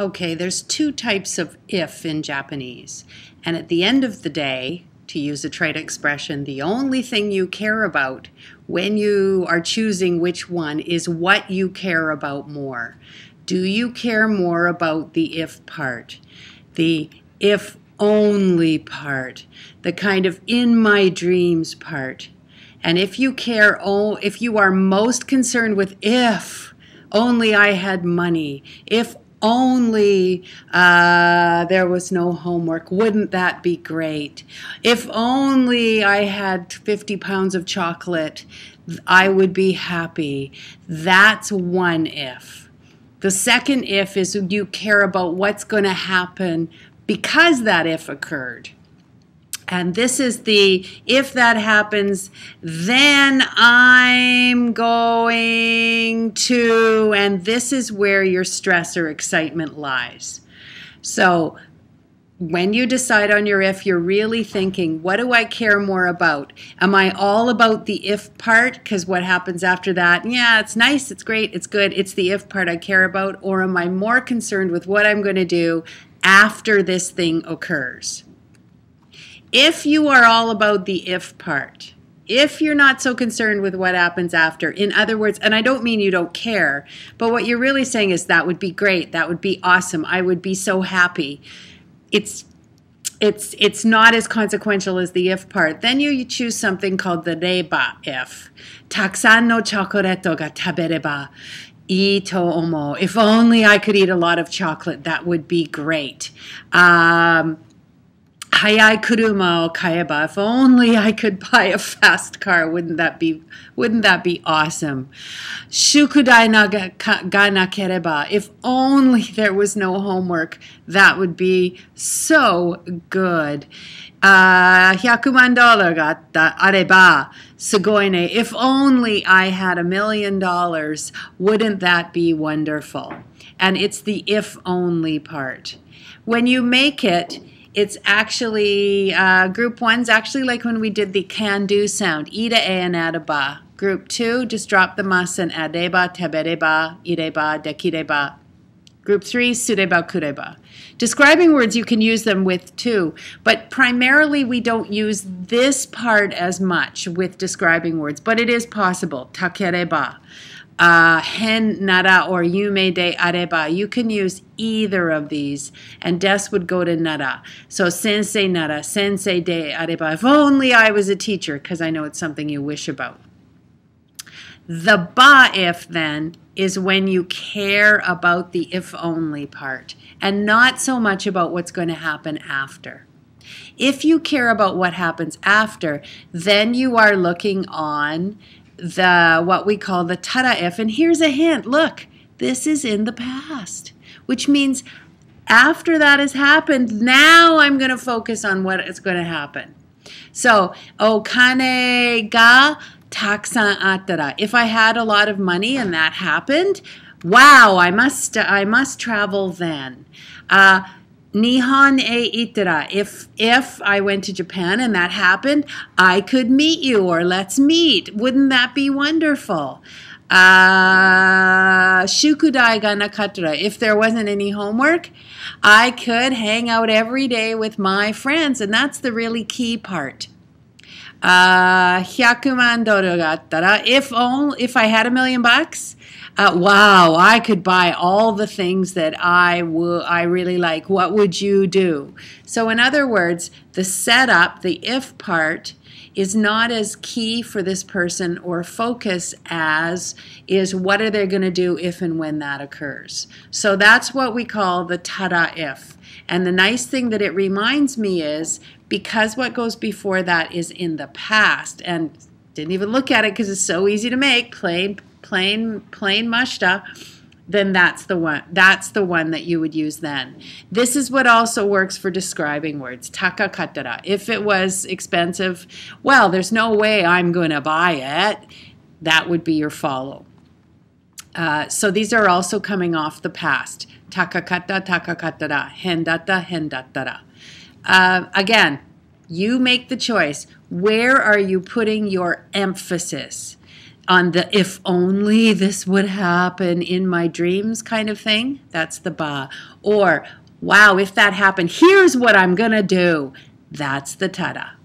Okay, there's two types of if in Japanese. And at the end of the day, to use a trade expression, the only thing you care about when you are choosing which one is what you care about more. Do you care more about the if part, the if only part, the kind of in my dreams part? And if you care, oh, if you are most concerned with if, only I had money, if only uh, there was no homework. Wouldn't that be great? If only I had 50 pounds of chocolate, I would be happy. That's one if. The second if is you care about what's going to happen because that if occurred. And this is the if that happens, then I'm going to, and this is where your stress or excitement lies. So when you decide on your if, you're really thinking, what do I care more about? Am I all about the if part? Because what happens after that, yeah, it's nice, it's great, it's good, it's the if part I care about. Or am I more concerned with what I'm going to do after this thing occurs? if you are all about the if part, if you're not so concerned with what happens after, in other words, and I don't mean you don't care, but what you're really saying is that would be great, that would be awesome, I would be so happy. It's it's it's not as consequential as the if part. Then you, you choose something called the reba if. Taksan no chocoreto ga tabereba ito omo. If only I could eat a lot of chocolate, that would be great. Um, Hayai kuruma o kayeba. If only I could buy a fast car, wouldn't that be wouldn't that be awesome? Shukudai naga kereba. If only there was no homework, that would be so good. Uh, hyakuman dollar gatta areba sugoine. If only I had a million dollars, wouldn't that be wonderful? And it's the if only part. When you make it it's actually uh, group one's actually like when we did the can do sound ida a and adaba group two just drop the mas and adeba tebedeba ideba dekideba group three sudeba kudeba describing words you can use them with too but primarily we don't use this part as much with describing words but it is possible takereba uh, hen nara or yume de areba. You can use either of these, and des would go to nara. So sensei nara, sensei de areba. If only I was a teacher, because I know it's something you wish about. The ba if then is when you care about the if only part and not so much about what's going to happen after. If you care about what happens after, then you are looking on the what we call the if And here's a hint look, this is in the past, which means after that has happened, now I'm going to focus on what is going to happen. So, okane ga taksan atara. If I had a lot of money and that happened, wow, I must I must travel then. Uh, Nihon e itera. If if I went to Japan and that happened, I could meet you or let's meet. Wouldn't that be wonderful? Uh, shukudai ga nakatara. If there wasn't any homework, I could hang out every day with my friends, and that's the really key part uh, only, if I had a million bucks, uh, wow, I could buy all the things that I really like. What would you do? So, in other words, the setup, the if part, is not as key for this person or focus as is what are they going to do if and when that occurs. So that's what we call the ta-da if. And the nice thing that it reminds me is because what goes before that is in the past and didn't even look at it because it's so easy to make plain plain plain mushta then that's the one that's the one that you would use then. This is what also works for describing words. Takakatara. If it was expensive, well, there's no way I'm going to buy it. That would be your follow. Uh, so these are also coming off the past. Takakata, takakatara, hendata, hendatara. Uh, again, you make the choice. Where are you putting your emphasis? on the if only this would happen in my dreams kind of thing. That's the ba. Or wow, if that happened, here's what I'm going to do. That's the tada.